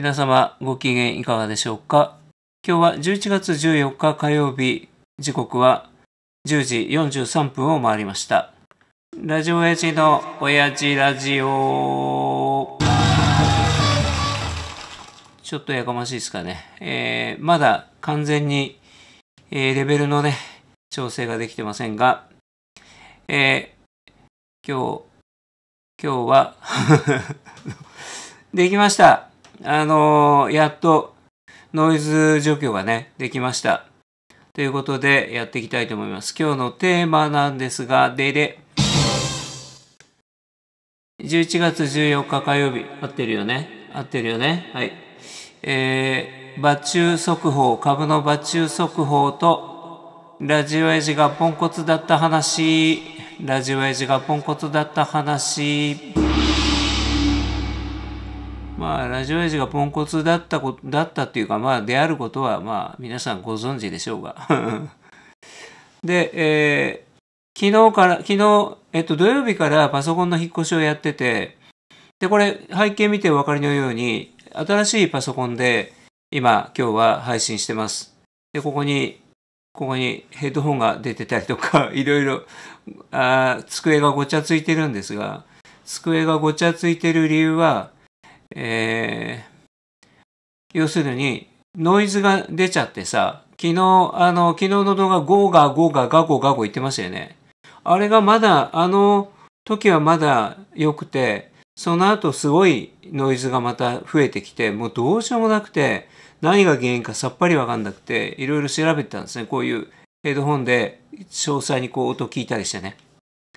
皆様ご機嫌いかがでしょうか今日は11月14日火曜日、時刻は10時43分を回りました。ラジオ親父の親父ラジオ。ちょっとやかましいですかね。えー、まだ完全に、えー、レベルのね、調整ができてませんが、えー、今日、今日は できましたあのー、やっとノイズ除去がね、できました。ということで、やっていきたいと思います。今日のテーマなんですが、でで。11月14日火曜日。合ってるよね合ってるよねはい。えー、抜中速報、株の抜中速報と、ラジオエジがポンコツだった話、ラジオエジがポンコツだった話。まあ、ラジオエジがポンコツだったこと、だったっていうか、まあ、であることは、まあ、皆さんご存知でしょうが。で、えー、昨日から、昨日、えっと、土曜日からパソコンの引っ越しをやってて、で、これ、背景見てお分かりのように、新しいパソコンで、今、今日は配信してます。で、ここに、ここにヘッドホンが出てたりとか、いろいろ、あ机がごちゃついてるんですが、机がごちゃついてる理由は、えー、要するに、ノイズが出ちゃってさ、昨日、あの、昨日の動画、ゴーガーゴーガーガゴガゴ言ってましたよね。あれがまだ、あの時はまだ良くて、その後すごいノイズがまた増えてきて、もうどうしようもなくて、何が原因かさっぱりわかんなくて、いろいろ調べてたんですね。こういうヘッドホンで詳細にこう音聞いたりしてね。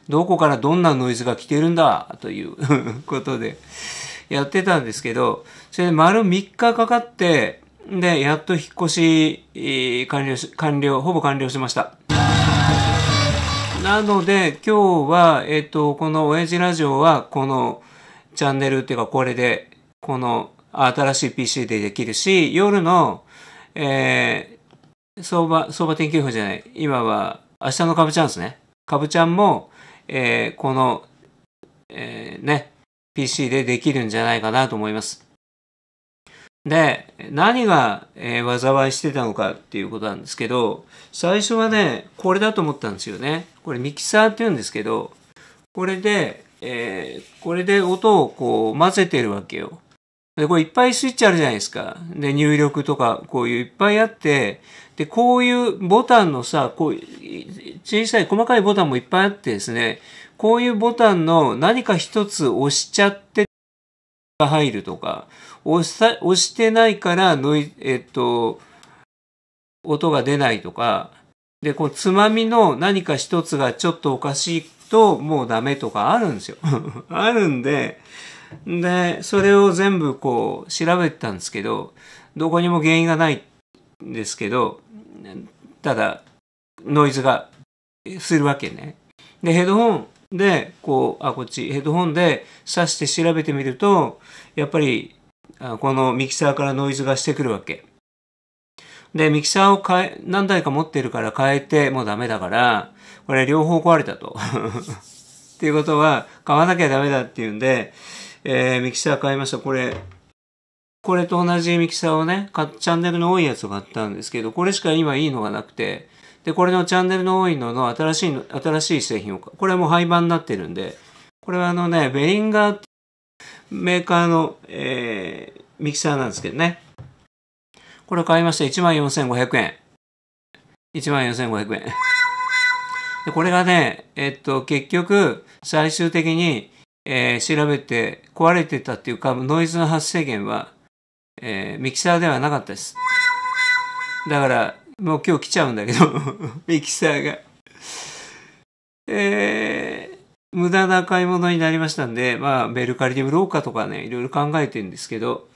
どこからどんなノイズが来てるんだということで。やってたんですけど、それで丸3日かかって、で、やっと引っ越し、完了し、完了、ほぼ完了しました。なので、今日は、えっ、ー、と、この親父ラジオは、このチャンネルっていうか、これで、この新しい PC でできるし、夜の、えー、相場、相場天気予報じゃない、今は、明日の株ちゃんですね。株ちゃんも、えー、この、えー、ね、PC でできるんじゃないかなと思います。で、何が、えー、災いしてたのかっていうことなんですけど、最初はね、これだと思ったんですよね。これミキサーって言うんですけど、これで、えー、これで音をこう混ぜてるわけよ。で、これいっぱいスイッチあるじゃないですか。で、入力とか、こういういっぱいあって、で、こういうボタンのさ、こう、小さい細かいボタンもいっぱいあってですね、こういうボタンの何か一つ押しちゃってが入るとか、押さ押してないからノイ、えっと、音が出ないとか、で、こう、つまみの何か一つがちょっとおかしいと、もうダメとかあるんですよ。あるんで、で、それを全部こう、調べたんですけど、どこにも原因がないんですけど、ただ、ノイズがするわけね。で、ヘッドホンで、こう、あ、こっち、ヘッドホンで挿して調べてみると、やっぱり、このミキサーからノイズがしてくるわけ。で、ミキサーを変え、何台か持ってるから変えてもダメだから、これ両方壊れたと。っていうことは、買わなきゃダメだっていうんで、えー、ミキサー買いました。これ、これと同じミキサーをね、チャンネルの多いやつを買ったんですけど、これしか今いいのがなくて、で、これのチャンネルの多いのの新しい、新しい製品を、これも廃盤になってるんで、これはあのね、ベリンガーってメーカーの、えー、ミキサーなんですけどね。これ買いました。14,500円。14,500円。で、これがね、えっと、結局、最終的に、えー、調べて、壊れてたっていうか、ノイズの発生源は、えー、ミキサーではなかったです。だから、もう今日来ちゃうんだけど ミキサーがえー、無駄な買い物になりましたんで、まあ、メルカリで売ろうかとかね、いろいろ考えてるんですけど、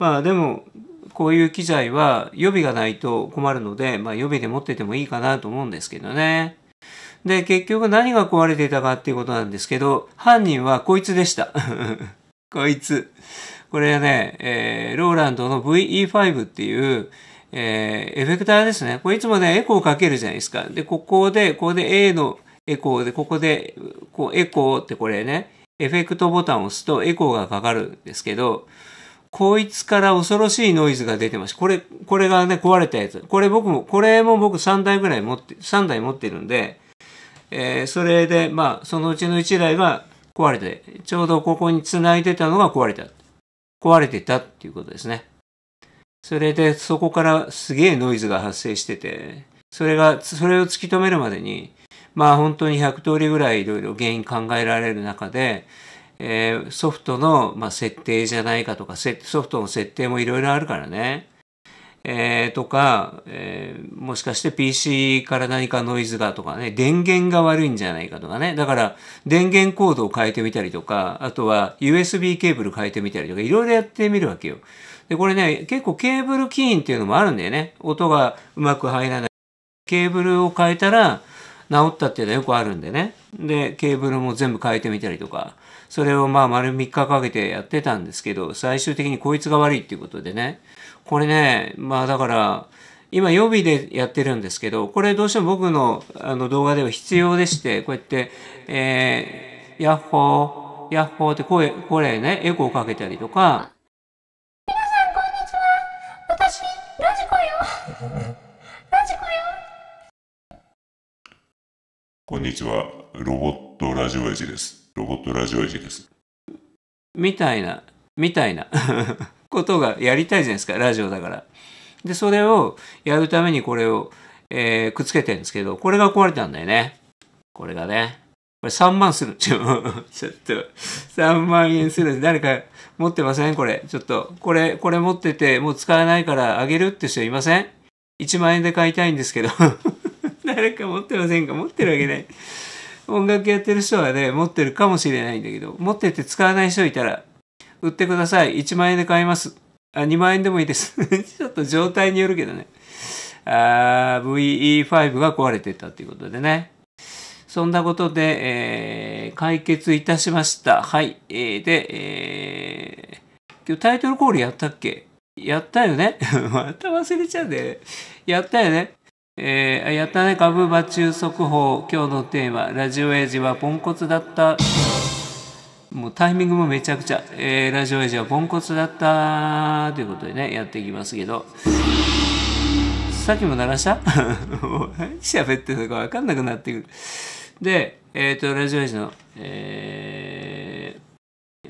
まあ、でも、こういう機材は予備がないと困るので、まあ、予備で持っててもいいかなと思うんですけどね。で、結局何が壊れていたかっていうことなんですけど、犯人はこいつでした。こいつ。これはね、えー、ローランドの VE5 っていう、えー、エフェクターですね。これいつもね、エコーをかけるじゃないですか。で、ここで、ここで A のエコーで、ここで、こう、エコーってこれね、エフェクトボタンを押すとエコーがかかるんですけど、こいつから恐ろしいノイズが出てます。これ、これがね、壊れたやつ。これ僕も、これも僕3台ぐらい持って、3台持ってるんで、えー、それで、まあ、そのうちの1台が壊れて、ちょうどここに繋いでたのが壊れた。壊れてたっていうことですね。それでそこからすげえノイズが発生してて、それが、それを突き止めるまでに、まあ本当に100通りぐらいいろいろ原因考えられる中で、えー、ソフトの、まあ、設定じゃないかとか、ソフトの設定もいろいろあるからね。えー、とか、えー、もしかして PC から何かノイズがとかね、電源が悪いんじゃないかとかね。だから、電源コードを変えてみたりとか、あとは USB ケーブル変えてみたりとか、いろいろやってみるわけよ。で、これね、結構ケーブルキーンっていうのもあるんだよね。音がうまく入らない。ケーブルを変えたら治ったっていうのはよくあるんでね。で、ケーブルも全部変えてみたりとか。それをまあ丸3日かけてやってたんですけど、最終的にこいつが悪いっていうことでね。これね、まあだから、今予備でやってるんですけど、これどうしても僕のあの動画では必要でして、こうやって、えー、ヤッホー、ヤッホーって声、これね、エコーかけたりとか、こんにちは、ロボットラジオエジです。ロボットラジオエジです。みたいな、みたいな ことがやりたいじゃないですか、ラジオだから。で、それをやるためにこれを、えー、くっつけてるんですけど、これが壊れたんだよね。これがね。これ3万する。ちょ、ちょっと、3万円する。誰か持ってませんこれ。ちょっと、これ、これ持ってて、もう使えないからあげるって人いません ?1 万円で買いたいんですけど誰か持ってませんか持ってるわけない。音楽やってる人はね、持ってるかもしれないんだけど、持ってて使わない人いたら、売ってください。1万円で買います。あ、2万円でもいいです。ちょっと状態によるけどね。あ VE5 が壊れてたっていうことでね。そんなことで、えー、解決いたしました。はい。えー、で、えー、今日タイトルコールやったっけやったよね また忘れちゃうで、ね。やったよね。えー、やったね株場中速報今日のテーマラジオエイジはポンコツだったもうタイミングもめちゃくちゃ、えー、ラジオエイジはポンコツだったということでねやっていきますけどさっきも鳴らした何しゃ喋ってるのか分かんなくなってくるでえっ、ー、とラジオエイジのえ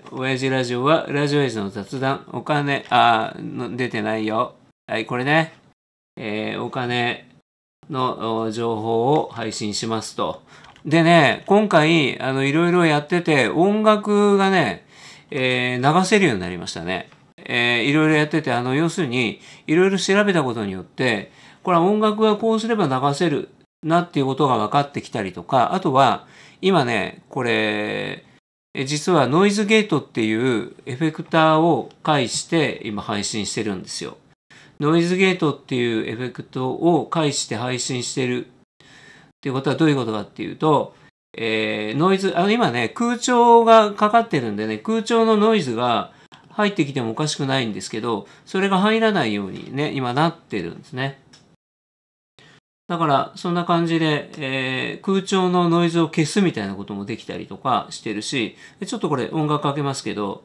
ー親父ラジオは、ラジオエイジの雑談、お金、あ、出てないよ。はい、これね。えー、お金、の情報を配信しますと。でね、今回、あの、いろいろやってて、音楽がね、えー、流せるようになりましたね。えー、いろいろやってて、あの、要するに、いろいろ調べたことによって、これは音楽がこうすれば流せるなっていうことが分かってきたりとか、あとは、今ね、これ、実はノイズゲートっていうエフェクターを介して今配信してるんですよ。ノイズゲートっていうエフェクトを介して配信してるっていうことはどういうことかっていうと、えー、ノイズ、あの今ね、空調がかかってるんでね、空調のノイズが入ってきてもおかしくないんですけど、それが入らないようにね、今なってるんですね。だから、そんな感じで、えー、空調のノイズを消すみたいなこともできたりとかしてるし、ちょっとこれ音楽かけますけど、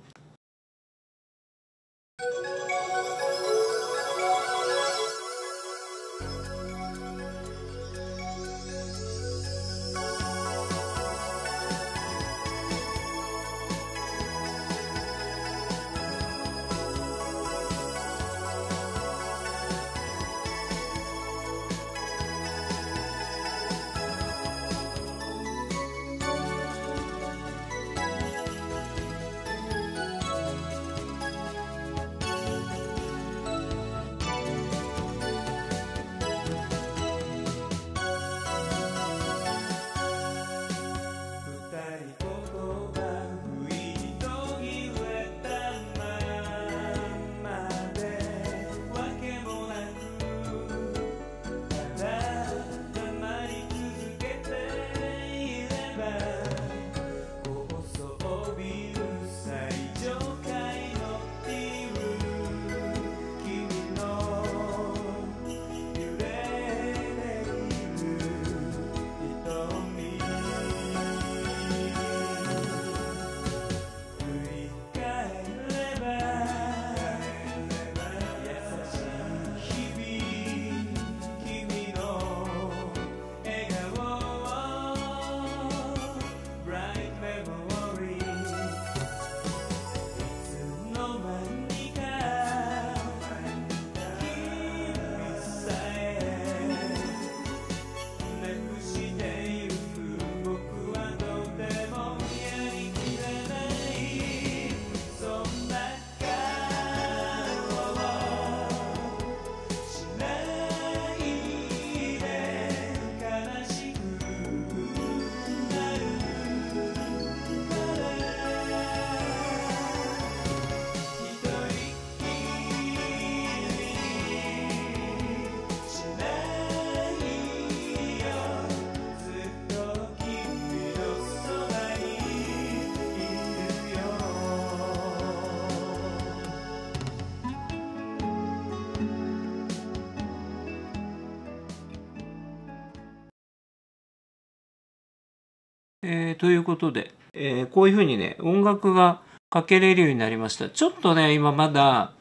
ということで、えー、こういうふうにね、音楽がかけれるようになりました。ちょっとね、今まだ、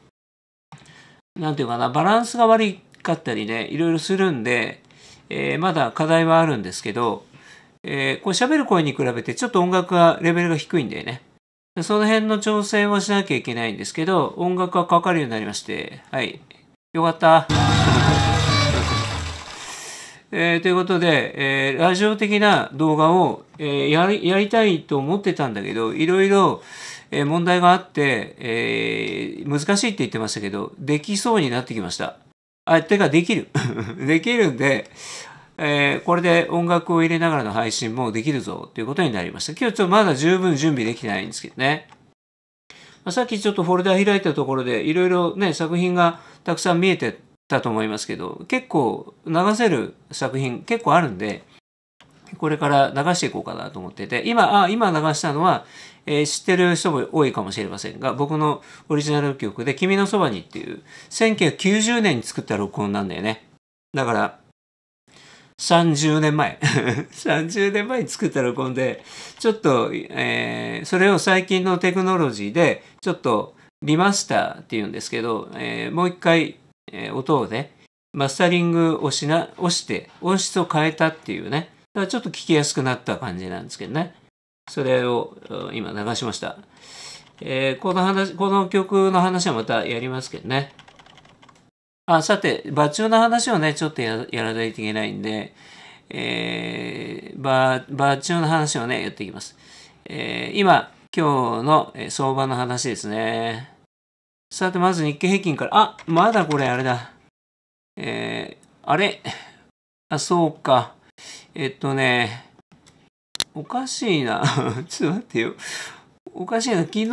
なんていうかな、バランスが悪かったりね、いろいろするんで、えー、まだ課題はあるんですけど、えー、こう喋る声に比べてちょっと音楽がレベルが低いんだよね。その辺の調整をしなきゃいけないんですけど、音楽がかかるようになりまして、はい。よかった。えー、ということで、えー、ラジオ的な動画を、えー、やりやりたいと思ってたんだけど、いろいろ、えー、問題があって、えー、難しいって言ってましたけど、できそうになってきました。あ、てかできる。できるんで、えー、これで音楽を入れながらの配信もできるぞということになりました。今日ちょっとまだ十分準備できてないんですけどね。まあ、さっきちょっとフォルダ開いたところでいろいろね、作品がたくさん見えてたと思いますけど、結構流せる作品結構あるんで、これから流していこうかなと思ってて、今、あ、今流したのは、えー、知ってる人も多いかもしれませんが、僕のオリジナル曲で、君のそばにっていう、1990年に作った録音なんだよね。だから、30年前。30年前に作った録音で、ちょっと、えー、それを最近のテクノロジーで、ちょっとリマスターっていうんですけど、えー、もう一回え音をね、マスタリングをしな、押して、音質を変えたっていうね、だからちょっと聞きやすくなった感じなんですけどね。それを今流しました。えー、この話、この曲の話はまたやりますけどね。あ、さて、バチューの話をね、ちょっとやらないといけないんで、えー、ババチューの話をね、やっていきます。えー、今、今日の相場の話ですね。さて、まず日経平均から、あ、まだこれあれだ。えー、あれあ、そうか。えっとね、おかしいな。ちょっと待ってよ。おかしいな。昨日分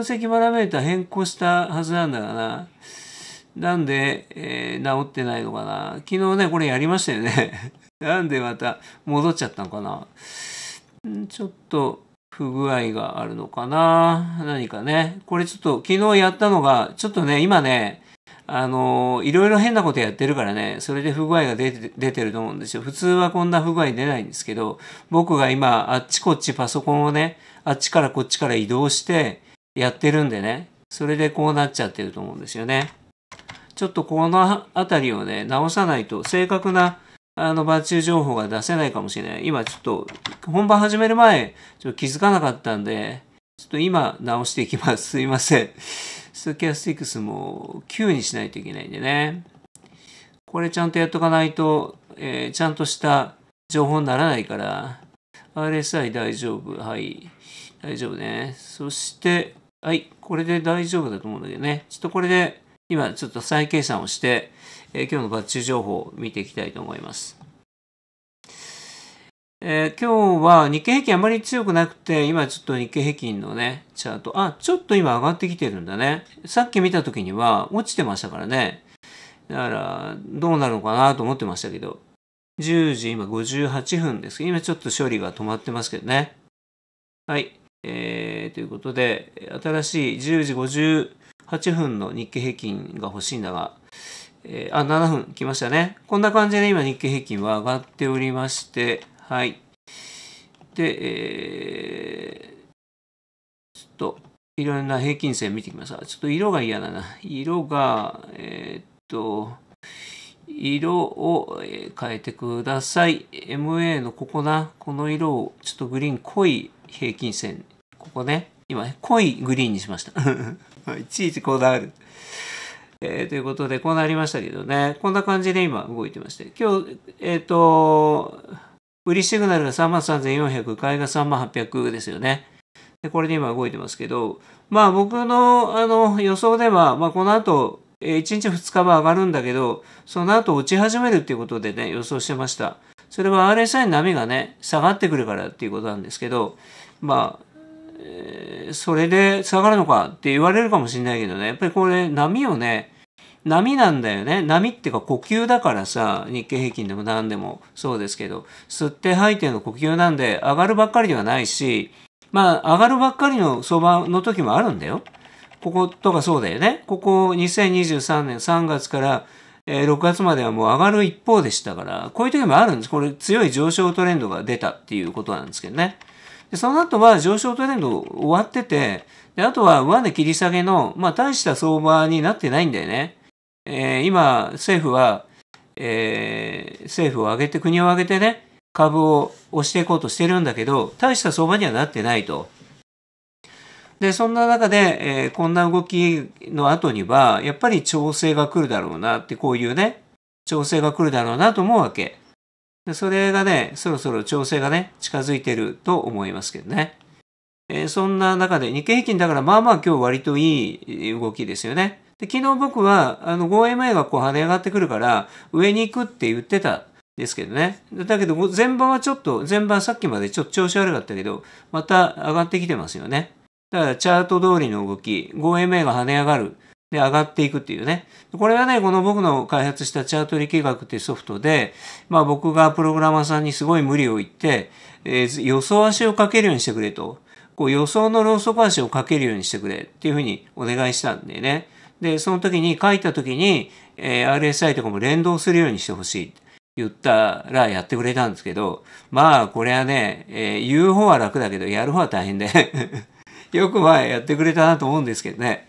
析バラメータ変更したはずなんだがな。なんで、えー、治ってないのかな。昨日ね、これやりましたよね。なんでまた戻っちゃったのかな。ちょっと、不具合があるのかな何かね。これちょっと昨日やったのが、ちょっとね、今ね、あのー、いろいろ変なことやってるからね、それで不具合が出て出てると思うんですよ。普通はこんな不具合出ないんですけど、僕が今、あっちこっちパソコンをね、あっちからこっちから移動してやってるんでね、それでこうなっちゃってると思うんですよね。ちょっとこのあたりをね、直さないと正確なあの、バッチリ情報が出せないかもしれない。今ちょっと、本番始める前、ちょっと気づかなかったんで、ちょっと今直していきます。すいません。ストキャスティックスも9にしないといけないんでね。これちゃんとやっとかないと、えー、ちゃんとした情報にならないから、RSI 大丈夫。はい。大丈夫ね。そして、はい。これで大丈夫だと思うんだけどね。ちょっとこれで、今ちょっと再計算をして、えー、今日のバッチ情報を見ていきたいと思います。えー、今日は日経平均あまり強くなくて、今ちょっと日経平均のね、チャート、あ、ちょっと今上がってきてるんだね。さっき見た時には落ちてましたからね。だから、どうなるのかなと思ってましたけど、10時今58分です。今ちょっと処理が止まってますけどね。はい。えー、ということで、新しい10時58分の日経平均が欲しいんだが、えあ、7分来ましたね。こんな感じで、今日経平均は上がっておりまして、はい。で、えー、ちょっと、いろんな平均線見てきました。ちょっと色が嫌だな。色が、えー、っと、色を変えてください。MA のここな、この色をちょっとグリーン濃い平均線、ここね。今、濃いグリーンにしました。いちいちこだわる。えー、ということで、こうなりましたけどね、こんな感じで今動いてまして、今日、えっ、ー、と、売りシグナルが33,400、買いが3 8 0 0ですよね。で、これで今動いてますけど、まあ僕のあの予想では、まあこの後、1日2日は上がるんだけど、その後落ち始めるっていうことでね、予想してました。それは RSI の波がね、下がってくるからっていうことなんですけど、まあ、えー、それで下がるのかって言われるかもしれないけどね、やっぱりこれ波をね、波なんだよね。波っていうか呼吸だからさ、日経平均でも何でもそうですけど、吸って吐いての呼吸なんで上がるばっかりではないし、まあ上がるばっかりの相場の時もあるんだよ。こことかそうだよね。ここ2023年3月から6月まではもう上がる一方でしたから、こういう時もあるんです。これ強い上昇トレンドが出たっていうことなんですけどね。でその後は上昇トレンド終わってて、であとは上値切り下げの、まあ大した相場になってないんだよね。えー、今、政府は、えー、政府を挙げて、国を挙げてね、株を押していこうとしてるんだけど、大した相場にはなってないと。で、そんな中で、えー、こんな動きの後には、やっぱり調整が来るだろうなって、こういうね、調整が来るだろうなと思うわけ。でそれがね、そろそろ調整がね、近づいてると思いますけどね。えー、そんな中で、日経平均だからまあまあ今日割といい動きですよね。で、昨日僕は、あの、5MA がこう跳ね上がってくるから、上に行くって言ってたですけどね。だけど、前場はちょっと、前場さっきまでちょっと調子悪かったけど、また上がってきてますよね。だから、チャート通りの動き、5MA が跳ね上がる。で、上がっていくっていうね。これはね、この僕の開発したチャート力学っていうソフトで、まあ僕がプログラマーさんにすごい無理を言って、えー、予想足をかけるようにしてくれと。こう予想のローソク足をかけるようにしてくれっていうふうにお願いしたんでね。で、その時に書いた時に、えー、RSI とかも連動するようにしてほしいって言ったらやってくれたんですけど、まあこれはね、えー、言う方は楽だけど、やる方は大変で よくはやってくれたなと思うんですけどね。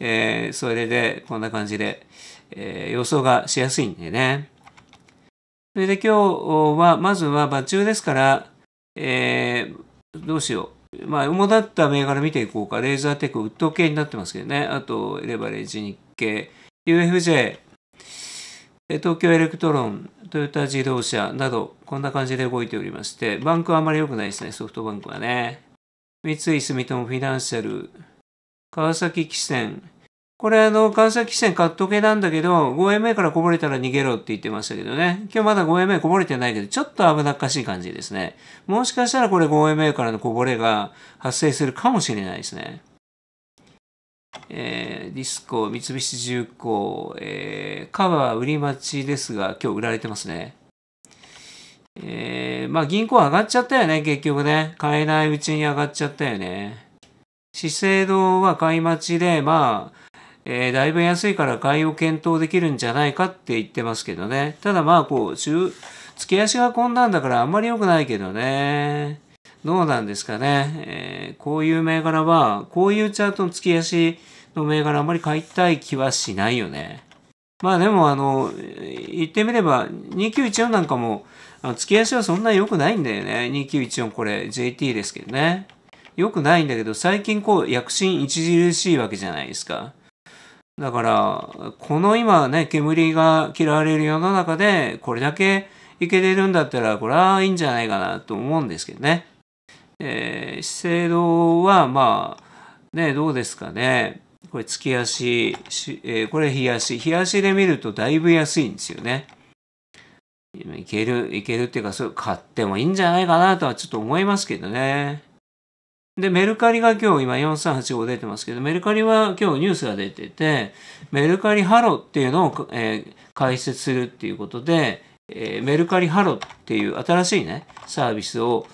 えー、それで、こんな感じで、えー、予想がしやすいんでね。それで今日は、まずは場中ですから、えー、どうしよう。まあ、主だった銘柄見ていこうか。レーザーテック、ウッド系になってますけどね。あと、レバレッジ、日経、UFJ、東京エレクトロン、トヨタ自動車など、こんな感じで動いておりまして、バンクはあまり良くないですね、ソフトバンクはね。三井住友フィナンシャル、川崎汽船、これあの、関西支店買っとけなんだけど、5MA からこぼれたら逃げろって言ってましたけどね。今日まだ 5MA こぼれてないけど、ちょっと危なっかしい感じですね。もしかしたらこれ 5MA からのこぼれが発生するかもしれないですね。えー、ディスコ、三菱重工、えー、カバー売り待ちですが、今日売られてますね。えー、まあ銀行上がっちゃったよね、結局ね。買えないうちに上がっちゃったよね。資生堂は買い待ちで、まあ、えー、だいぶ安いから買いを検討できるんじゃないかって言ってますけどね。ただまあこう、中、付け足がこんなんだからあんまり良くないけどね。どうなんですかね。えー、こういう銘柄は、こういうチャートの付け足の銘柄あんまり買いたい気はしないよね。まあでもあの、言ってみれば、2914なんかも、あの付け足はそんな良くないんだよね。2914これ JT ですけどね。良くないんだけど、最近こう、躍進著しいわけじゃないですか。だから、この今ね、煙が嫌われる世の中で、これだけいけてるんだったら、これはいいんじゃないかなと思うんですけどね。えー、資生堂は、まあ、ね、どうですかね。これ月足、えー、これ日足。日足で見るとだいぶ安いんですよね。いける、いけるっていうか、そう、買ってもいいんじゃないかなとはちょっと思いますけどね。で、メルカリが今日今4385出てますけど、メルカリは今日ニュースが出てて、メルカリハロっていうのを、えー、開設するっていうことで、えー、メルカリハロっていう新しいね、サービスを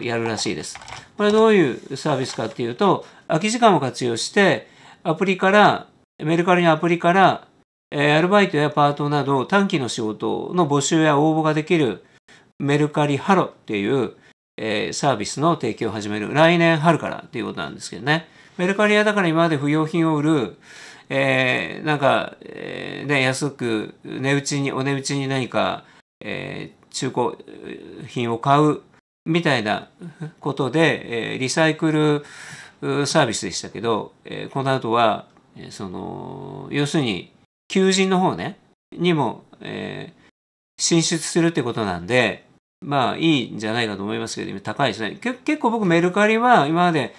やるらしいです。これどういうサービスかっていうと、空き時間を活用して、アプリから、メルカリのアプリから、えー、アルバイトやパートなど短期の仕事の募集や応募ができるメルカリハロっていう、えー、サービスの提供を始める。来年春からということなんですけどね。メルカリはだから今まで不要品を売る、えー、なんか、えー、ね、安く、値打ちに、お値打ちに何か、えー、中古品を買うみたいなことで、えー、リサイクルサービスでしたけど、えー、この後は、その、要するに、求人の方ね、にも、えー、進出するってことなんで、まあいいんじゃないかと思いますけど、今高いですね。結構僕メルカリは今まで、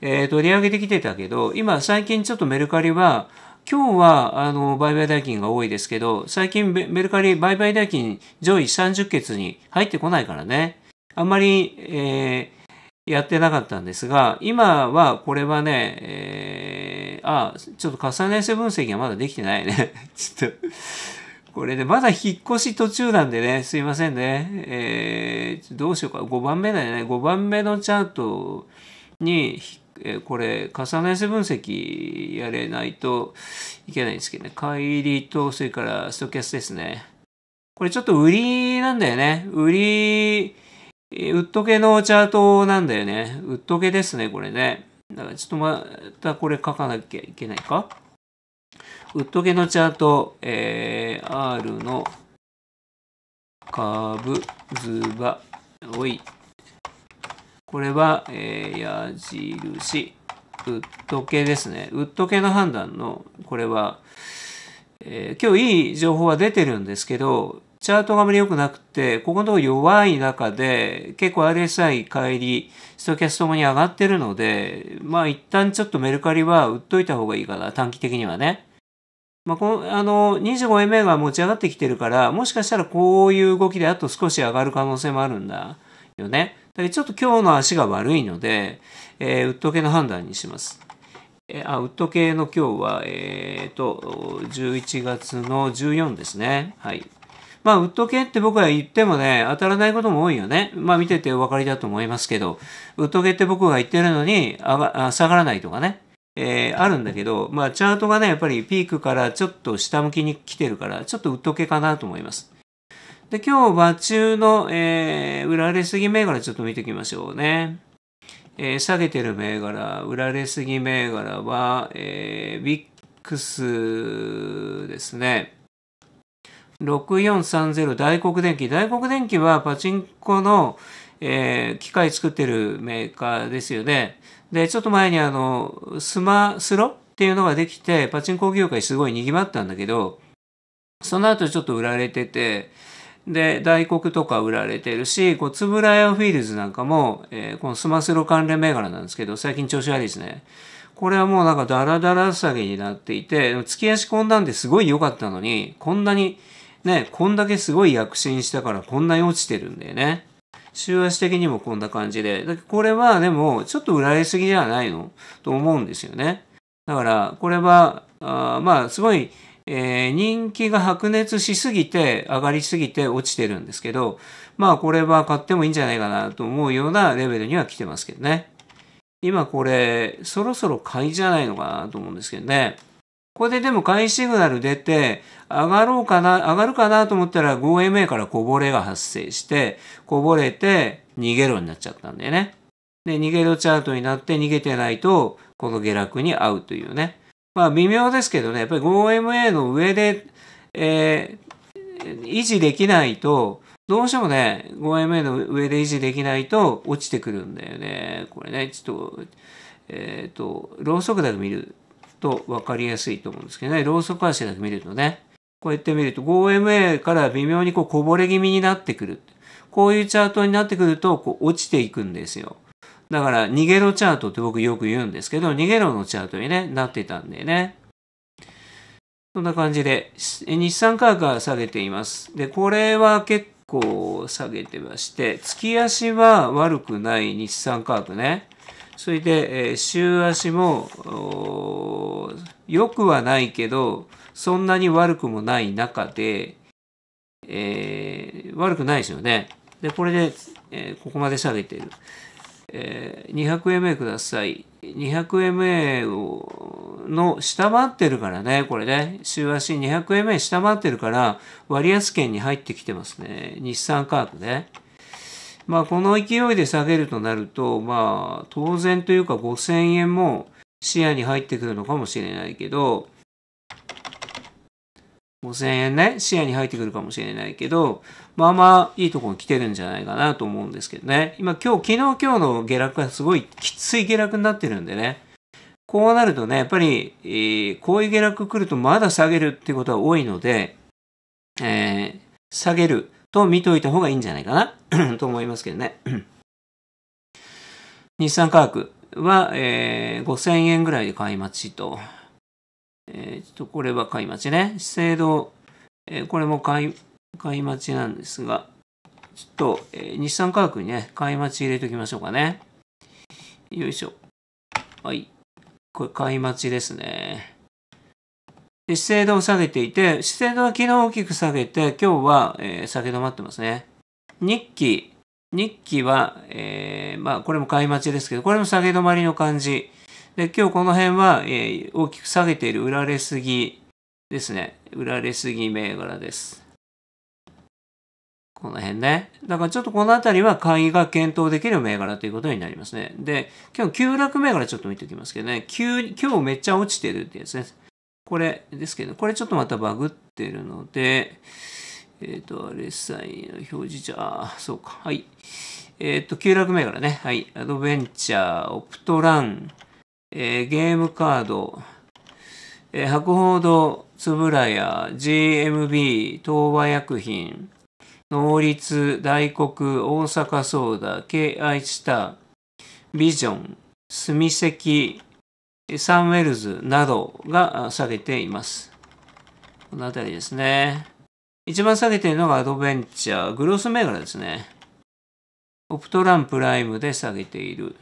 えー、取り上げてきてたけど、今最近ちょっとメルカリは、今日はあの売買代金が多いですけど、最近メルカリ売買代金上位30決に入ってこないからね、あんまり、えー、やってなかったんですが、今はこれはね、えー、あ、ちょっと重ね合わせ分析がまだできてないね。ちょっとこれね、まだ引っ越し途中なんでね、すいませんね。えー、どうしようか。5番目だよね。5番目のチャートに、えー、これ、重ね合分析やれないといけないんですけどね。帰りと、それからストキャスですね。これちょっと売りなんだよね。売り、売っとけのチャートなんだよね。売っとけですね、これね。だからちょっとまたこれ書かなきゃいけないか。ウッド系のチャート、えー、R の株、ズバ、おい。これは、えー、矢印、ウッド系ですね。ウッド系の判断の、これは、えー、今日いい情報は出てるんですけど、チャートがあまり良くなくて、ここのところ弱い中で、結構 RSI 帰り、ストキャストもに上がってるので、まあ一旦ちょっとメルカリは売っといた方がいいかな、短期的にはね。まあ、このあの25円目が持ち上がってきてるからもしかしたらこういう動きであと少し上がる可能性もあるんだよね。だちょっと今日の足が悪いので、えー、ウッド系の判断にします。えー、あウッド系の今日は、えーと、と11月の14ですね。はい。まあ、ウッド系って僕は言ってもね、当たらないことも多いよね。まあ、見ててお分かりだと思いますけど、ウッド系って僕が言ってるのに、あが下がらないとかね。えー、あるんだけど、まあ、チャートがね、やっぱりピークからちょっと下向きに来てるから、ちょっとうっとけかなと思います。で、今日、場中の、えー、売られすぎ銘柄ちょっと見ていきましょうね。えー、下げてる銘柄、売られすぎ銘柄は、えー、ビックスですね。6430大黒電機。大黒電機はパチンコの、えー、機械作ってるメーカーですよね。で、ちょっと前にあの、スマスロっていうのができて、パチンコ業界すごい賑わったんだけど、その後ちょっと売られてて、で、大黒とか売られてるし、こう、つぶらやフィールズなんかも、えー、このスマスロ関連銘柄なんですけど、最近調子悪いですね。これはもうなんかダラダラ下げになっていて、月足こんなんですごい良かったのに、こんなに、ね、こんだけすごい躍進したからこんなに落ちてるんだよね。週足的にもこんな感じで。これはでも、ちょっと売られすぎじゃないのと思うんですよね。だから、これは、あまあ、すごい、えー、人気が白熱しすぎて、上がりすぎて落ちてるんですけど、まあこれは買ってもいいんじゃないかなと思うようなレベルには来てますけどね。今これ、そろそろ買いじゃないのかなと思うんですけどね。これででも買いシグナル出て、上がろうかな、上がるかなと思ったら 5MA からこぼれが発生して、こぼれて逃げろになっちゃったんだよね。で、逃げろチャートになって逃げてないと、この下落に合うというね。まあ微妙ですけどね、やっぱり 5MA の上で、えー、維持できないと、どうしてもね、5MA の上で維持できないと落ちてくるんだよね。これね、ちょっと、えっ、ー、と、ローソクだけ見ると分かりやすいと思うんですけどね、ローソク足だけ見るとね、こうやって見ると 5MA から微妙にこうこぼれ気味になってくる。こういうチャートになってくるとこう落ちていくんですよ。だから逃げろチャートって僕よく言うんですけど、逃げろのチャートに、ね、なってたんでね。そんな感じで、日産価格は下げています。で、これは結構下げてまして、月足は悪くない日産価格ね。それで、えー、週足も良くはないけどそんなに悪くもない中で、えー、悪くないですよね。でこれで、えー、ここまで下げてる。えー、200MA ください。200MA をの下回ってるからね、これね。週足 200MA 下回ってるから割安圏に入ってきてますね。日産科学ね。まあ、この勢いで下げるとなると、まあ、当然というか5000円も視野に入ってくるのかもしれないけど、5000円ね、視野に入ってくるかもしれないけど、まあまあいいところに来てるんじゃないかなと思うんですけどね。今今日、昨日今日の下落がすごいきつい下落になってるんでね。こうなるとね、やっぱり、えー、こういう下落来るとまだ下げるってことは多いので、えー、下げる。と見といた方がいいんじゃないかな と思いますけどね。日産価格は、えー、5000円ぐらいで買い待ちと。えー、ちょっとこれは買い待ちね。資生堂、えー、これも買い、買い待ちなんですが、ちょっと、えー、日産価格にね、買い待ち入れときましょうかね。よいしょ。はい。これ買い待ちですね。資生堂を下げていて、資生堂は昨日大きく下げて、今日は、えー、下げ止まってますね。日記、日記は、えー、まあ、これも買い待ちですけど、これも下げ止まりの感じ。で、今日この辺は、えー、大きく下げている売られすぎですね。売られすぎ銘柄です。この辺ね。だからちょっとこの辺りは買いが検討できる銘柄ということになりますね。で、今日急落銘柄ちょっと見ておきますけどね。急、今日めっちゃ落ちてるってやつですね。これですけど、これちょっとまたバグってるので、えっ、ー、と、レッサインの表示じゃ、あ、そうか。はい。えっ、ー、と、急落銘柄ね。はい。アドベンチャー、オプトラン、えー、ゲームカード、えー、博報堂、つぶらや、GMB、東和薬品、能率、大黒、大阪ソーダ、KI スター、ビジョン、住石、サンウェルズなどが下げています。このあたりですね。一番下げているのがアドベンチャー、グロース銘柄ですね。オプトランプライムで下げている。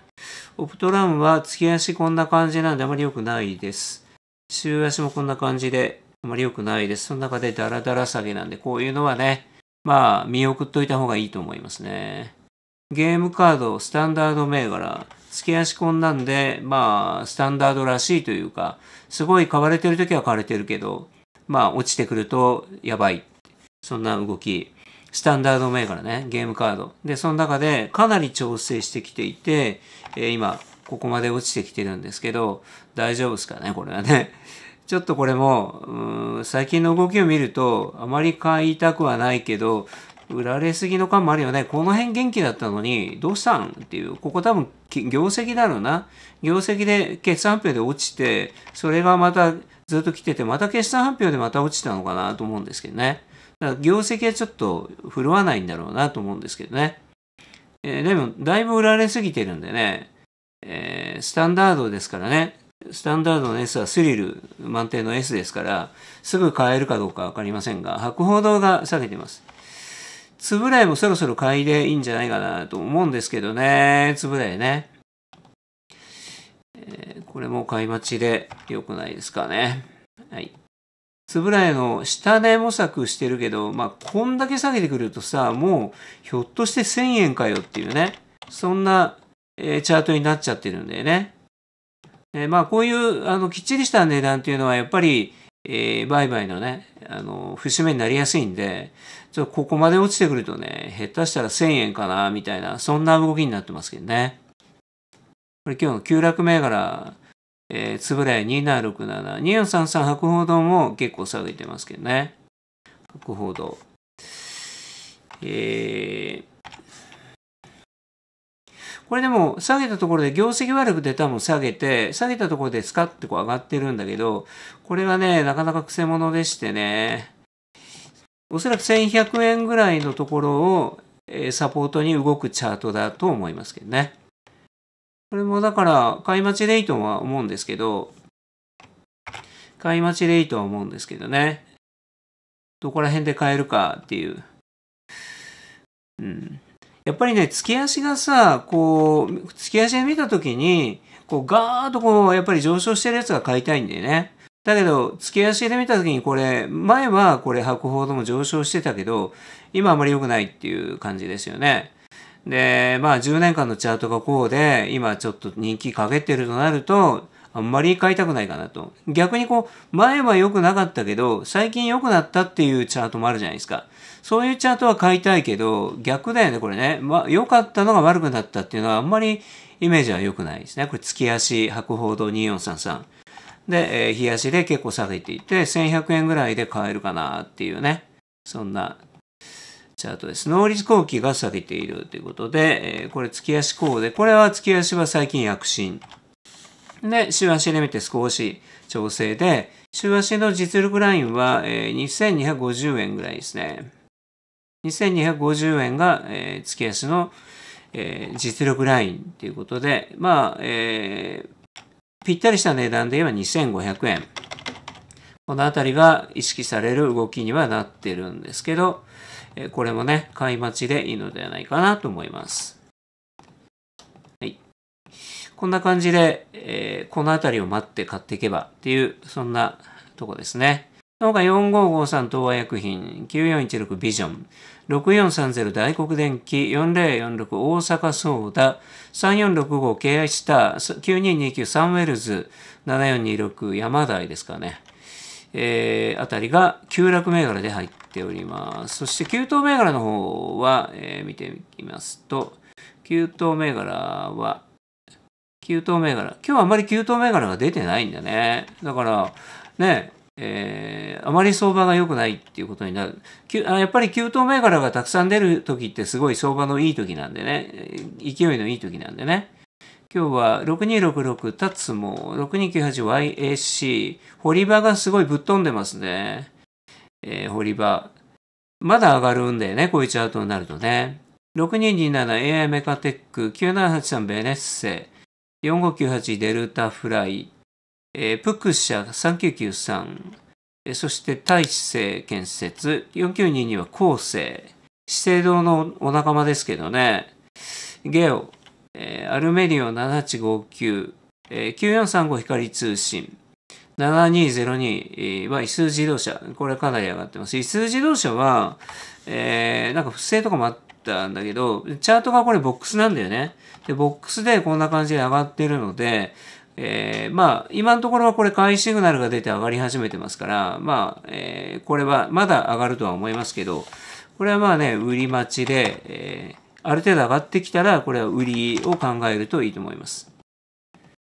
オプトランは月足こんな感じなんであまり良くないです。週足もこんな感じであまり良くないです。その中でダラダラ下げなんで、こういうのはね、まあ見送っといた方がいいと思いますね。ゲームカード、スタンダード銘柄、付け足んなんで、まあ、スタンダードらしいというか、すごい買われてる時は買われてるけど、まあ、落ちてくるとやばい。そんな動き。スタンダード銘柄ね、ゲームカード。で、その中でかなり調整してきていて、えー、今、ここまで落ちてきてるんですけど、大丈夫ですかね、これはね。ちょっとこれも、最近の動きを見ると、あまり買いたくはないけど、売られすぎの感もあるよね。この辺元気だったのに、どうしたんっていう。ここ多分、業績だろうな。業績で決算発表で落ちて、それがまたずっと来てて、また決算発表でまた落ちたのかなと思うんですけどね。だから業績はちょっと振るわないんだろうなと思うんですけどね。えー、でも、だいぶ売られすぎてるんでね、えー、スタンダードですからね。スタンダードの S はスリル満点の S ですから、すぐ買えるかどうかわかりませんが、博報堂が下げてます。つぶらいもそろそろ買いでいいんじゃないかなと思うんですけどね。つぶらいね。えー、これも買い待ちで良くないですかね。はい。つぶらいの下値模索してるけど、まあ、こんだけ下げてくるとさ、もう、ひょっとして1000円かよっていうね。そんな、えー、チャートになっちゃってるんだよね。えー、まあ、こういう、あの、きっちりした値段っていうのは、やっぱり、えー、売買のね、あの、節目になりやすいんで、ちょっとここまで落ちてくるとね、下手したら1000円かな、みたいな、そんな動きになってますけどね。これ今日の急落銘柄、えー、つぶらや2767、2433白報堂も結構下げてますけどね。白報堂。えーこれでも下げたところで業績悪く出たも下げて、下げたところでスカッてこう上がってるんだけど、これがね、なかなかくせ者でしてね、おそらく1100円ぐらいのところを、えー、サポートに動くチャートだと思いますけどね。これもだから、買い待ちレイトは思うんですけど、買い待ちレイトは思うんですけどね。どこら辺で買えるかっていう。うん。やっぱりね、付け足がさ、こう、付け足で見たときに、こう、ガーッとこう、やっぱり上昇してるやつが買いたいんだよね。だけど、付け足で見たときに、これ、前はこれ、白鵬とも上昇してたけど、今あまり良くないっていう感じですよね。で、まあ、10年間のチャートがこうで、今ちょっと人気かけてるとなると、あんまり買いたくないかなと。逆にこう、前は良くなかったけど、最近良くなったっていうチャートもあるじゃないですか。そういうチャートは買いたいけど、逆だよね、これね。ま良かったのが悪くなったっていうのはあんまりイメージは良くないですね。これ月足、白報堂2433。で、えー、日足で結構下げていて、1100円ぐらいで買えるかなっていうね。そんなチャートです。ノーリス後期が下げているということで、えー、これ月足こうで、これは月足は最近躍進。で、週足で見て少し調整で、週足の実力ラインは、えー、2250円ぐらいですね。2250円が、えー、月安の、えー、実力ラインということで、まあ、えー、ぴったりした値段で言えば2500円。このあたりが意識される動きにはなってるんですけど、えー、これもね、買い待ちでいいのではないかなと思います。はい。こんな感じで、えー、このあたりを待って買っていけばっていう、そんなとこですね。その他455 3東和薬品、9416ビジョン、6430大黒電機4046大阪ソーダ3465 k 愛スター9229サンウェルズ7426山台ですかね。えー、あたりが急落銘柄で入っております。そして急騰銘柄の方は、えー、見ていきますと、急騰銘柄は、急騰銘柄。今日はあまり急騰銘柄が出てないんだね。だから、ね、えー、あまり相場が良くないっていうことになる。やっぱり急騰銘柄がたくさん出る時ってすごい相場のいい時なんでね、勢いのいい時なんでね。今日は6266タツモ、6298YAC、堀場がすごいぶっ飛んでますね。えー、堀場。まだ上がるんだよね、こういうチャートになるとね。6227AI メカテック、9783ベネッセ、4598デルタフライ、えー、プクシャ3993、そして大勢建設、4922はセー。資生堂のお仲間ですけどね、ゲオ、えー、アルメリオ7859、えー、9435光通信、7202は椅子自動車。これかなり上がってます。椅子自動車は、えー、なんか不正とかもあったんだけど、チャートがこれボックスなんだよね。で、ボックスでこんな感じで上がってるので、えー、まあ、今のところはこれ買いシグナルが出て上がり始めてますから、まあ、えー、これはまだ上がるとは思いますけど、これはまあね、売り待ちで、えー、ある程度上がってきたら、これは売りを考えるといいと思います。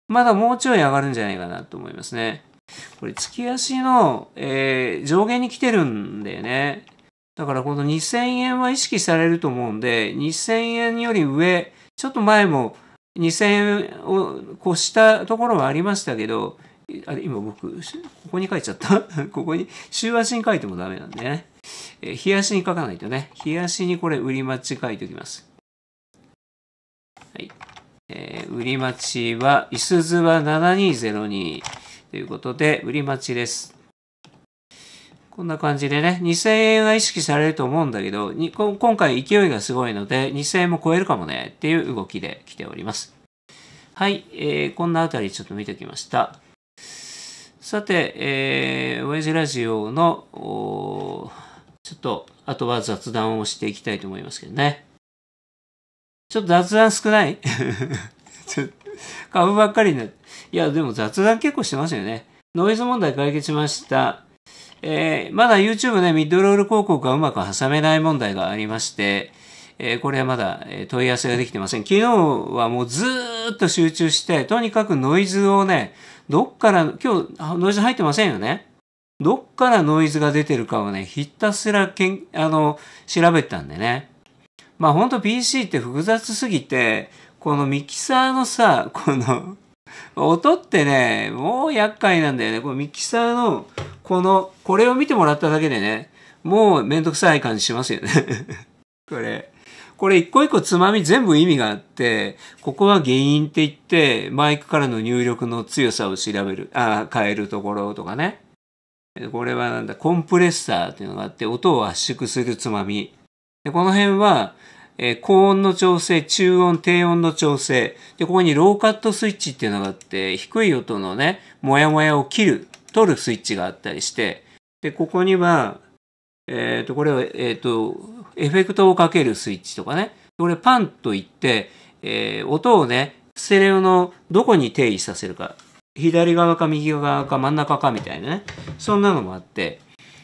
まだもうちょい上がるんじゃないかなと思いますね。これ、月足の、えー、上限に来てるんだよね。だからこの2000円は意識されると思うんで、2000円より上、ちょっと前も、2000円を越したところはありましたけど、あれ、今僕、ここに書いちゃった ここに、週足に書いてもダメなんでね。えー、日足に書かないとね。日足にこれ、売り待ち書いておきます。はい。えー、売り待ちは、いすずは7202ということで、売り待ちです。こんな感じでね、2000円は意識されると思うんだけど、今回勢いがすごいので、2000円も超えるかもねっていう動きで来ております。はい、えー、こんなあたりちょっと見てきました。さて、えー、親父ラジオの、ちょっと、あとは雑談をしていきたいと思いますけどね。ちょっと雑談少ない 株ばっかりになって。いや、でも雑談結構してますよね。ノイズ問題解決しました。えー、まだ YouTube ね、ミッドロール広告がうまく挟めない問題がありまして、えー、これはまだ問い合わせができてません。昨日はもうずっと集中して、とにかくノイズをね、どっから、今日ノイズ入ってませんよね。どっからノイズが出てるかをね、ひたすらけん、あの、調べたんでね。まあほんと PC って複雑すぎて、このミキサーのさ、この音ってね、もう厄介なんだよね。このミキサーの、この、これを見てもらっただけでね、もうめんどくさい感じしますよね これ。これ一個一個つまみ全部意味があって、ここは原因って言って、マイクからの入力の強さを調べる、あ変えるところとかね。これはなんだ、コンプレッサーっていうのがあって、音を圧縮するつまみ。でこの辺は、えー、高音の調整、中音、低音の調整。で、ここにローカットスイッチっていうのがあって、低い音のね、もやもやを切る、取るスイッチがあったりして、で、ここには、えっ、ー、と、これは、えっ、ー、と、エフェクトをかけるスイッチとかね。これパンといって、えー、音をね、ステレオのどこに定位させるか。左側か右側か真ん中かみたいなね。そんなのもあって、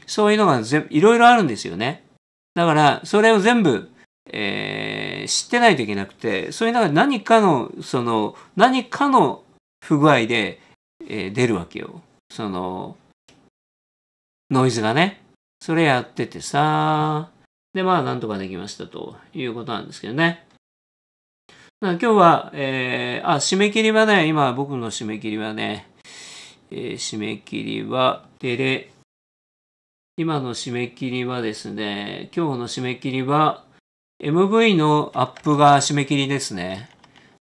そういうのがいろいろあるんですよね。だから、それを全部えー、知ってないといけなくて、そういう中で何かの、その、何かの不具合で、えー、出るわけよ。その、ノイズがね。それやっててさ、で、まあ、なんとかできましたということなんですけどね。今日は、えー、あ、締め切りはね、今僕の締め切りはね、えー、締め切りは、でれ、今の締め切りはですね、今日の締め切りは、MV のアップが締め切りですね。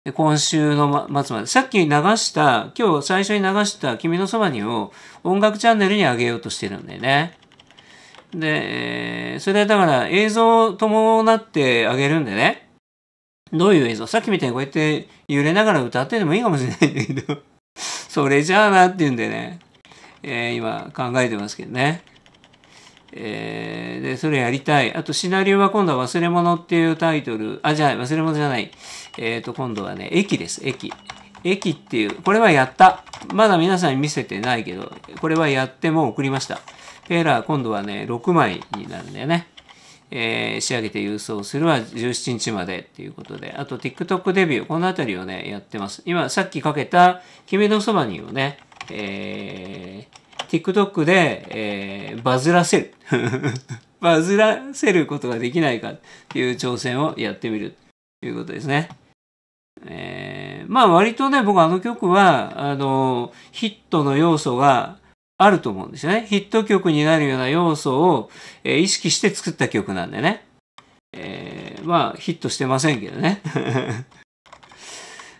で今週の末まで。さっき流した、今日最初に流した君のそばにを音楽チャンネルに上げようとしてるんだよね。で、それはだから映像を伴ってあげるんでね。どういう映像さっきみたいにこうやって揺れながら歌ってでもいいかもしれないんだけど、それじゃあなっていうんでね、えー、今考えてますけどね。えー、で、それやりたい。あと、シナリオは今度は忘れ物っていうタイトル。あ、じゃあ、忘れ物じゃない。えっ、ー、と、今度はね、駅です、駅。駅っていう、これはやった。まだ皆さんに見せてないけど、これはやっても送りました。ペーラー、今度はね、6枚になるんだよね。えー、仕上げて郵送するは17日までっていうことで、あと TikTok デビュー、このあたりをね、やってます。今、さっきかけた、君のそばにをね、えー、TikTok で、えー、バズらせる。バズらせることができないかっていう挑戦をやってみるということですね。えー、まあ割とね、僕あの曲は、あの、ヒットの要素があると思うんですよね。ヒット曲になるような要素を、えー、意識して作った曲なんでね。えー、まあヒットしてませんけどね。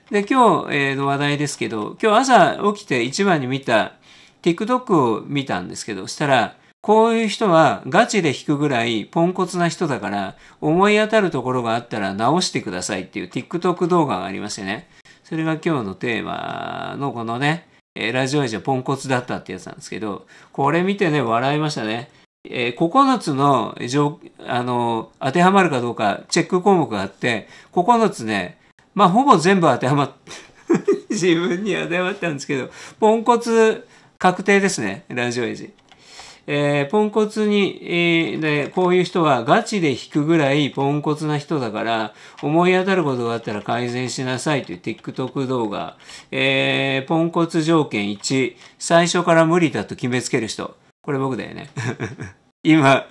で、今日の話題ですけど、今日朝起きて一番に見た TikTok を見たんですけど、したら、こういう人はガチで引くぐらいポンコツな人だから、思い当たるところがあったら直してくださいっていう TikTok 動画がありましてね。それが今日のテーマのこのね、ラジオエジャポンコツだったってやつなんですけど、これ見てね、笑いましたね。えー、9つのあの当てはまるかどうかチェック項目があって、9つね、まあほぼ全部当てはまっ、自分に当てはまったんですけど、ポンコツ確定ですね、ラジオエジ。えー、ポンコツに、えー、で、こういう人はガチで引くぐらいポンコツな人だから、思い当たることがあったら改善しなさいという TikTok 動画。えー、ポンコツ条件1、最初から無理だと決めつける人。これ僕だよね。今、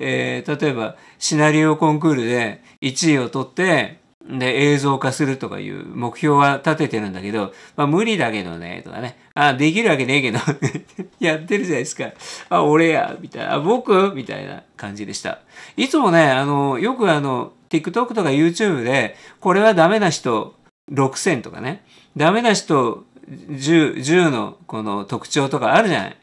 えー、例えば、シナリオコンクールで1位を取って、で、映像化するとかいう目標は立ててるんだけど、まあ無理だけどね、とかね。あ、できるわけねえけど やってるじゃないですか。あ、俺や、みたいな。あ、僕みたいな感じでした。いつもね、あの、よくあの、TikTok とか YouTube で、これはダメな人6000とかね。ダメな人10、10のこの特徴とかあるじゃない。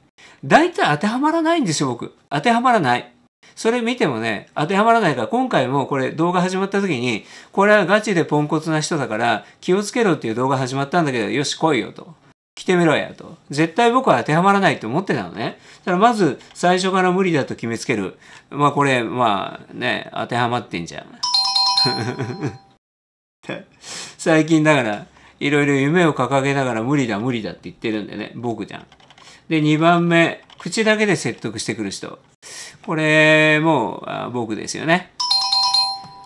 大体当てはまらないんですよ、僕。当てはまらない。それ見てもね、当てはまらないから、今回もこれ動画始まった時に、これはガチでポンコツな人だから気をつけろっていう動画始まったんだけど、よし来いよと。来てみろやと。絶対僕は当てはまらないと思ってたのね。ただまず最初から無理だと決めつける。まあこれ、まあね、当てはまってんじゃん。最近だから、いろいろ夢を掲げながら無理だ無理だって言ってるんでね、僕じゃん。で、2番目、口だけで説得してくる人。これも僕ですよね。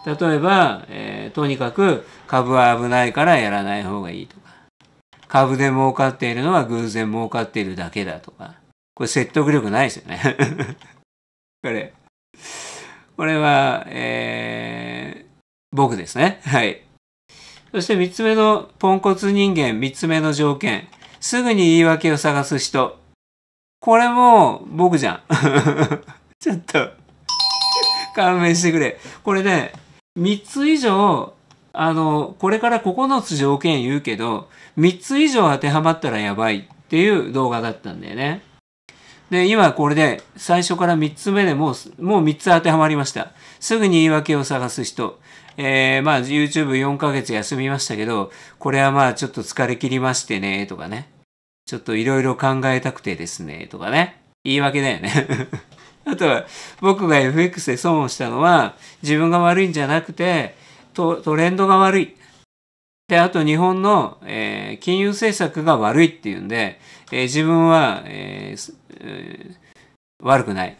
例えば、えー、とにかく株は危ないからやらない方がいいとか、株で儲かっているのは偶然儲かっているだけだとか、これ説得力ないですよね。これ。これは、えー、僕ですね。はい。そして三つ目のポンコツ人間、三つ目の条件。すぐに言い訳を探す人。これも僕じゃん。ちょっと勘弁してくれ。これね、3つ以上、あの、これから9つ条件言うけど、3つ以上当てはまったらやばいっていう動画だったんだよね。で、今これで最初から3つ目でもう、もう3つ当てはまりました。すぐに言い訳を探す人。えー、まあ YouTube4 ヶ月休みましたけど、これはまあちょっと疲れ切りましてね、とかね。ちょっといろいろ考えたくてですね、とかね。言い訳だよね あとは、僕が FX で損をしたのは、自分が悪いんじゃなくて、トレンドが悪い。で、あと日本の、えー、金融政策が悪いっていうんで、えー、自分は、えーえー、悪くない。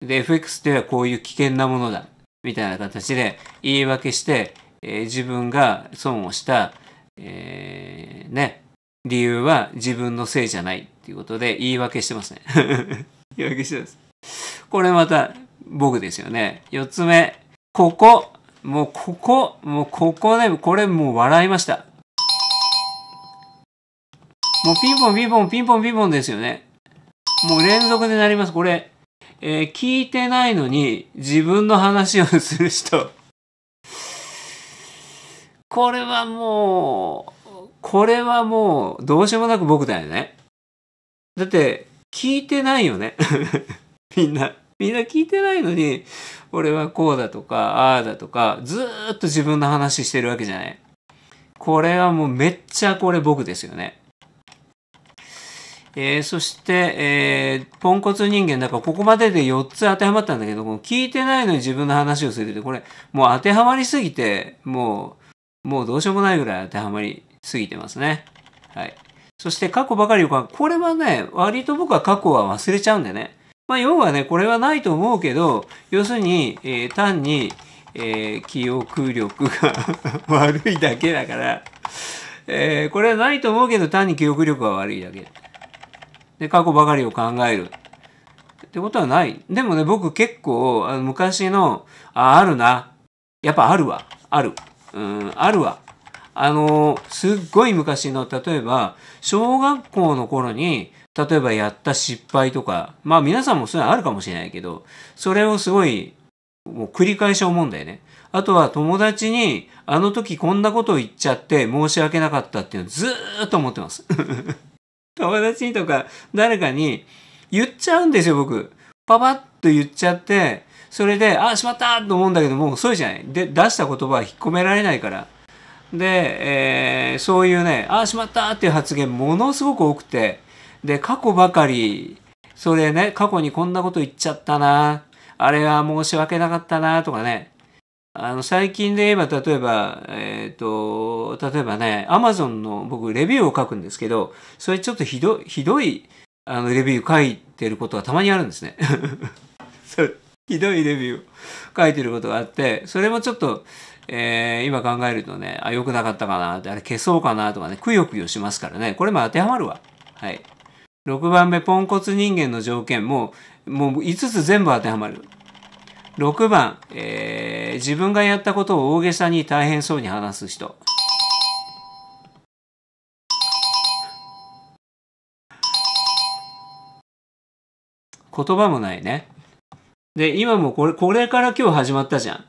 で、FX ってはこういう危険なものだ。みたいな形で言い訳して、えー、自分が損をした、えー、ね、理由は自分のせいじゃないっていうことで言い訳してますね。言い訳してます。これまた僕ですよね。四つ目。ここ。もうここ。もうここね。これもう笑いました。もうピンポンピンポンピンポンピンポンですよね。もう連続でなります。これ、えー、聞いてないのに自分の話をする人。これはもう、これはもう、どうしようもなく僕だよね。だって、聞いてないよね。みんな。みんな聞いてないのに、俺はこうだとか、ああだとか、ずーっと自分の話してるわけじゃない。これはもうめっちゃこれ僕ですよね。えー、そして、えー、ポンコツ人間、だからここまでで4つ当てはまったんだけど、も聞いてないのに自分の話をするって、これ、もう当てはまりすぎて、もう、もうどうしようもないぐらい当てはまり過ぎてますね。はい。そして過去ばかりを、これはね、割と僕は過去は忘れちゃうんでね。まあ、要はね、これはないと思うけど、要するに、えー、単に、えー、記憶力が 悪いだけだから、えー、これはないと思うけど、単に記憶力が悪いだけ。で、過去ばかりを考える。ってことはない。でもね、僕結構、あの昔の、あ、あるな。やっぱあるわ。ある。うん、あるわ。あの、すっごい昔の、例えば、小学校の頃に、例えばやった失敗とか、まあ皆さんもそういうのあるかもしれないけど、それをすごい、もう繰り返し思うんだよね。あとは友達に、あの時こんなことを言っちゃって申し訳なかったっていうのをずーっと思ってます。友達にとか誰かに言っちゃうんですよ、僕。パパッと言っちゃって、それで、あ、しまったと思うんだけど、もう遅いじゃない。で、出した言葉は引っ込められないから。で、えー、そういうね、ああ、しまったっていう発言ものすごく多くて、で、過去ばかり、それね、過去にこんなこと言っちゃったな、あれは申し訳なかったな、とかね。あの、最近で言えば、例えば、えっ、ー、と、例えばね、アマゾンの僕、レビューを書くんですけど、それちょっとひどひどい、あの、レビュー書いてることがたまにあるんですね。それひどいレビューを書いてることがあって、それもちょっと、えー、今考えるとね、あ、良くなかったかなあれ消そうかなとかね、くよくよしますからね。これも当てはまるわ。はい。6番目、ポンコツ人間の条件も、もう5つ全部当てはまる。6番、えー、自分がやったことを大げさに大変そうに話す人。言葉もないね。で、今もこれ、これから今日始まったじゃん。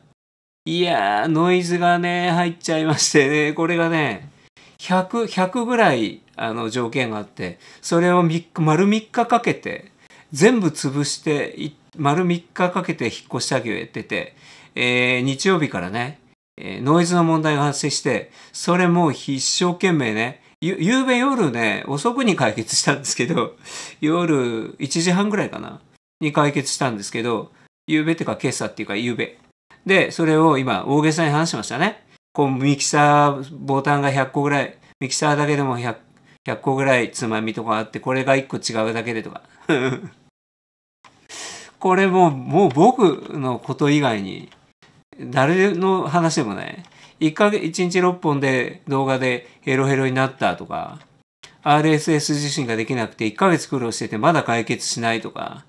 いやー、ノイズがね、入っちゃいましてね、これがね、100、100ぐらい、あの、条件があって、それを3日、丸3日かけて、全部潰して、丸3日かけて引っ越し作業やってて、えー、日曜日からね、えー、ノイズの問題が発生して、それもう一生懸命ね、ゆ、ゆうべ夜ね、遅くに解決したんですけど、夜1時半ぐらいかな、に解決したんですけど、ゆうべってか今朝っていうかゆうべ。で、それを今、大げさに話しましたね。こう、ミキサー、ボタンが100個ぐらい、ミキサーだけでも 100, 100個ぐらいつまみとかあって、これが1個違うだけでとか。これもう、もう僕のこと以外に、誰の話でもない。1ヶ月、1日6本で動画でヘロヘロになったとか、RSS 自身ができなくて1ヶ月苦労しててまだ解決しないとか、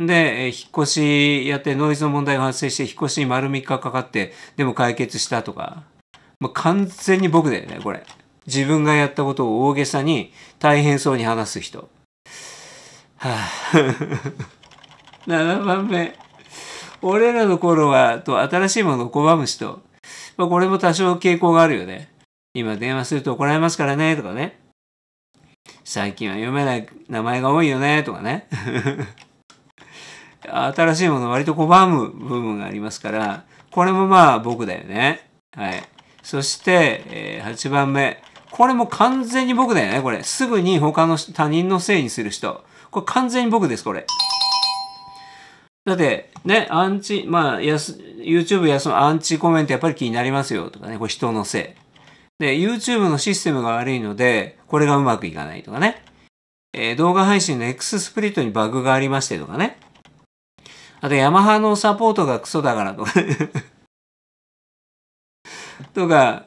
で、え引っ越しやってノイズの問題が発生して、引っ越しに丸3日かかって、でも解決したとか。もう完全に僕だよね、これ。自分がやったことを大げさに、大変そうに話す人。はぁ、あ、7番目。俺らの頃は、と、新しいものを拒む人。まあ、これも多少傾向があるよね。今電話すると怒られますからね、とかね。最近は読めない名前が多いよね、とかね。新しいもの割と拒む部分がありますから、これもまあ僕だよね。はい。そして、え8番目。これも完全に僕だよね、これ。すぐに他の他人のせいにする人。これ完全に僕です、これ。だって、ね、アンチ、まあ、やす、YouTube やそのアンチコメントやっぱり気になりますよとかね、これ人のせい。で、YouTube のシステムが悪いので、これがうまくいかないとかね。えー、動画配信の X スプリットにバグがありましてとかね。あと、ヤマハのサポートがクソだからとかとか、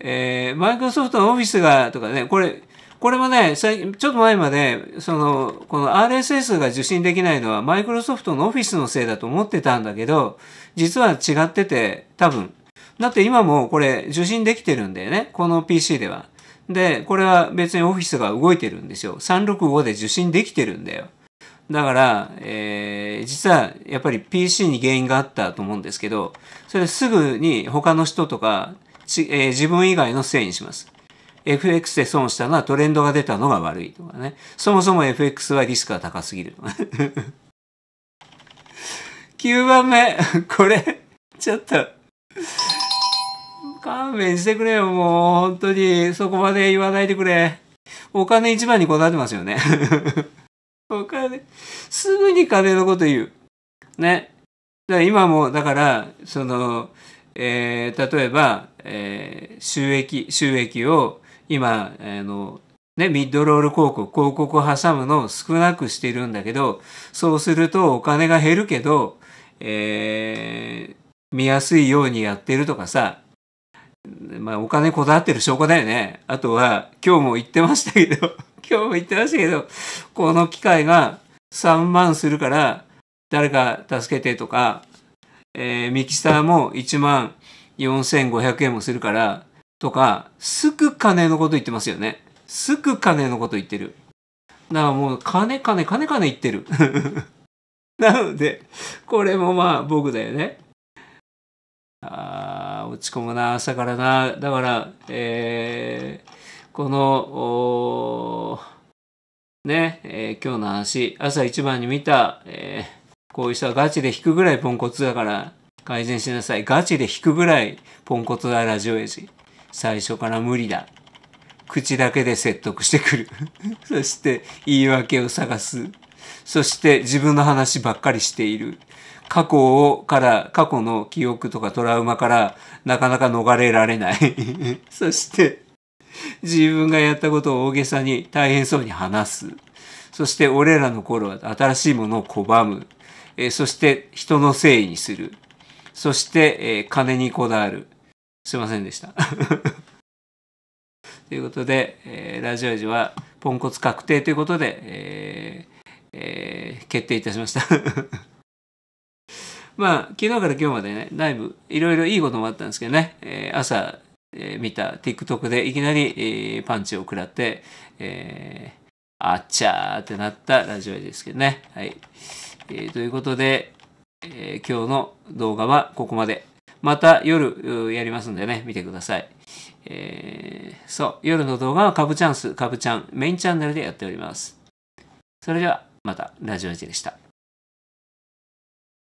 えー、マイクロソフトのオフィスが、とかね、これ、これもね、ちょっと前まで、その、この RSS が受信できないのは、マイクロソフトのオフィスのせいだと思ってたんだけど、実は違ってて、多分。だって今もこれ受信できてるんだよね。この PC では。で、これは別にオフィスが動いてるんですよ。365で受信できてるんだよ。だから、えー、実はやっぱり PC に原因があったと思うんですけど、それすぐに他の人とか、えー、自分以外のせいにします。FX で損したのはトレンドが出たのが悪いとかね。そもそも FX はリスクが高すぎる9 番目、これ、ちょっと、勘弁してくれよ、もう。本当に、そこまで言わないでくれ。お金一番にこだわってますよね。お金、すぐに金のこと言う。ね。だ今も、だから、その、えー、例えば、えー、収益、収益を今、あの、ね、ミッドロール広告、広告を挟むのを少なくしてるんだけど、そうするとお金が減るけど、えー、見やすいようにやってるとかさ、まあお金こだわってる証拠だよね。あとは、今日も言ってましたけど今日も言ってましたけど、この機械が3万するから、誰か助けてとか、えー、ミキサーも1万4500円もするから、とか、すく金のこと言ってますよね。すく金のこと言ってる。だからもう、金金金金言ってる。なので、これもまあ僕だよね。あー、落ち込むな、朝からな。だから、えー、この、ね、えー、今日の話、朝一番に見た、えー、こういう人はガチで引くぐらいポンコツだから改善しなさい。ガチで引くぐらいポンコツだ、ラジオエジ。最初から無理だ。口だけで説得してくる。そして、言い訳を探す。そして、自分の話ばっかりしている。過去をから、過去の記憶とかトラウマから、なかなか逃れられない。そして、自分がやったことを大げさに大変そうに話す。そして俺らの頃は新しいものを拒む。えそして人のせいにする。そして、え金にこだわる。すいませんでした。ということで、えー、ラジオ味はポンコツ確定ということで、えーえー、決定いたしました まあ、昨日から今日までね、だいぶいろいろいいこともあったんですけどね、え朝えー、見た TikTok でいきなり、えー、パンチを食らって、えー、あっちゃーってなったラジオですけどね。はい。えー、ということで、えー、今日の動画はここまで。また夜やりますんでね、見てください。えー、そう、夜の動画はカブチャンス、カブちゃん、メインチャンネルでやっております。それでは、また、ラジオ1でした。